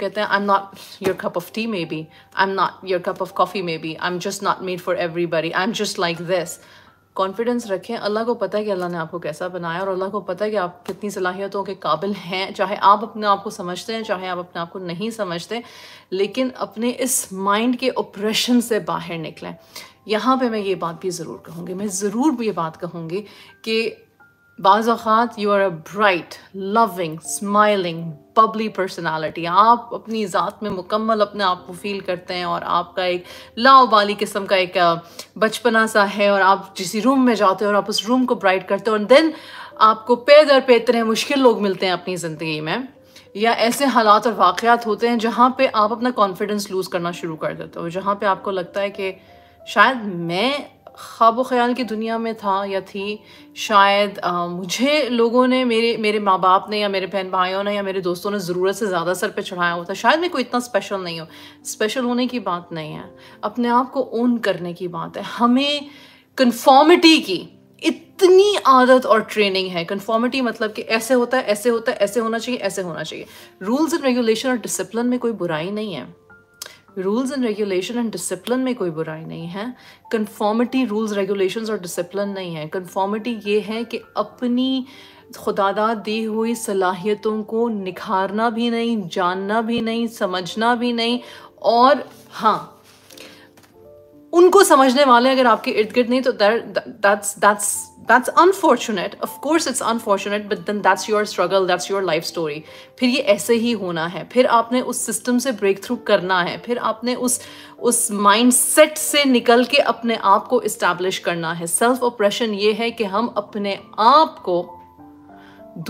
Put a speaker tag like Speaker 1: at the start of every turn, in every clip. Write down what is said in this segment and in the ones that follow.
Speaker 1: कहते हैं I am not your cup of tea maybe I am not your cup of coffee maybe I am just not made for everybody I am just like this confidence रखें अल्लाह को पता है कि अल्लाह ने आपको कैसा बनाया और अल्लाह को पता है कि आप कितनी सलाहियतों के काबिल हैं चाहे आप अपने आप को समझते हैं चाहे आप अपने आप को नहीं समझते लेकिन अपने इस माइंड के ऑपरेशन से बाहर निकलें यहाँ पे मैं ये बात भी ज़रूर कहूँगी मैं ज़रूर ये बात कहूँगी कि बाज़ात you are a bright loving smiling bubbly personality आप अपनी ज़ात में मुकम्मल अपने आप को फील करते हैं और आपका एक लाओबाली किस्म का एक बचपना सा है और आप जिस रूम में जाते हो और आप उस रूम को ब्राइट करते हो और देन आपको पे दर पे इतने मुश्किल लोग मिलते हैं अपनी ज़िंदगी में या ऐसे हालात और वाक़ात होते हैं जहाँ पर आप अपना कॉन्फिडेंस लूज़ करना शुरू कर देते हो जहाँ पर आपको लगता है कि शायद मैं ख्वाब व ख्याल की दुनिया में था या थी शायद आ, मुझे लोगों ने मेरे मेरे माँ बाप ने या मेरे बहन भाइयों ने या मेरे दोस्तों ने ज़रूरत से ज़्यादा सर पे चढ़ाया हुआ था शायद मैं कोई इतना स्पेशल नहीं हूँ स्पेशल होने की बात नहीं है अपने आप को ओन करने की बात है हमें कन्फॉर्मिटी की इतनी आदत और ट्रेनिंग है कन्फॉर्मिटी मतलब कि ऐसे होता है ऐसे होता है ऐसे होना चाहिए ऐसे होना चाहिए रूल्स एंड रेगुलेशन और डिसिप्लिन में कोई बुराई नहीं है rules and regulation and discipline में कोई बुराई नहीं है कन्फॉर्मिटी रूल्स रेगुलेशन और डिसिप्लिन नहीं है कन्फॉर्मिटी ये है कि अपनी खुदादा दी हुई सलाहियतों को निखारना भी नहीं जानना भी नहीं समझना भी नहीं और हाँ उनको समझने वाले अगर आपके इर्द गिर्द नहीं तो that's that's that's unfortunate of course it's unfortunate but then that's your struggle that's your life story फिर ये ऐसे ही होना है फिर आपने उस सिस्टम से ब्रेक थ्रू करना है फिर आपने उस उस माइंड सेट से निकल के अपने आप को इस्टेब्लिश करना है सेल्फ ऑपरेशन ये है कि हम अपने आप को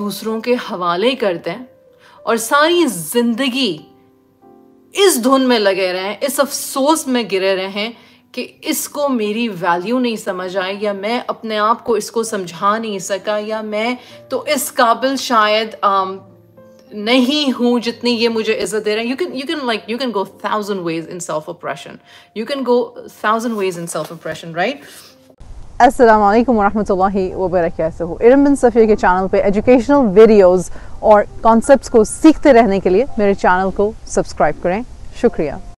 Speaker 1: दूसरों के हवाले कर दें और सारी जिंदगी इस धुन में लगे रहें इस अफसोस में गिरे रहें कि इसको मेरी वैल्यू नहीं समझ आई या मैं अपने आप को इसको समझा नहीं सका या मैं तो इस काबिल शायद um, नहीं हूँ जितनी ये मुझे इज्जत दे रहे हैं you can you can like you can go thousand ways in self appreciation यू can go thousand ways in self अप्रेशन राइट असलम वरहमल वबरक इरम बिन सफ़ी के चैनल पे एजुकेशनल वीडियोस और कॉन्सेप्ट्स को सीखते रहने के लिए मेरे चैनल को सब्सक्राइब करें शुक्रिया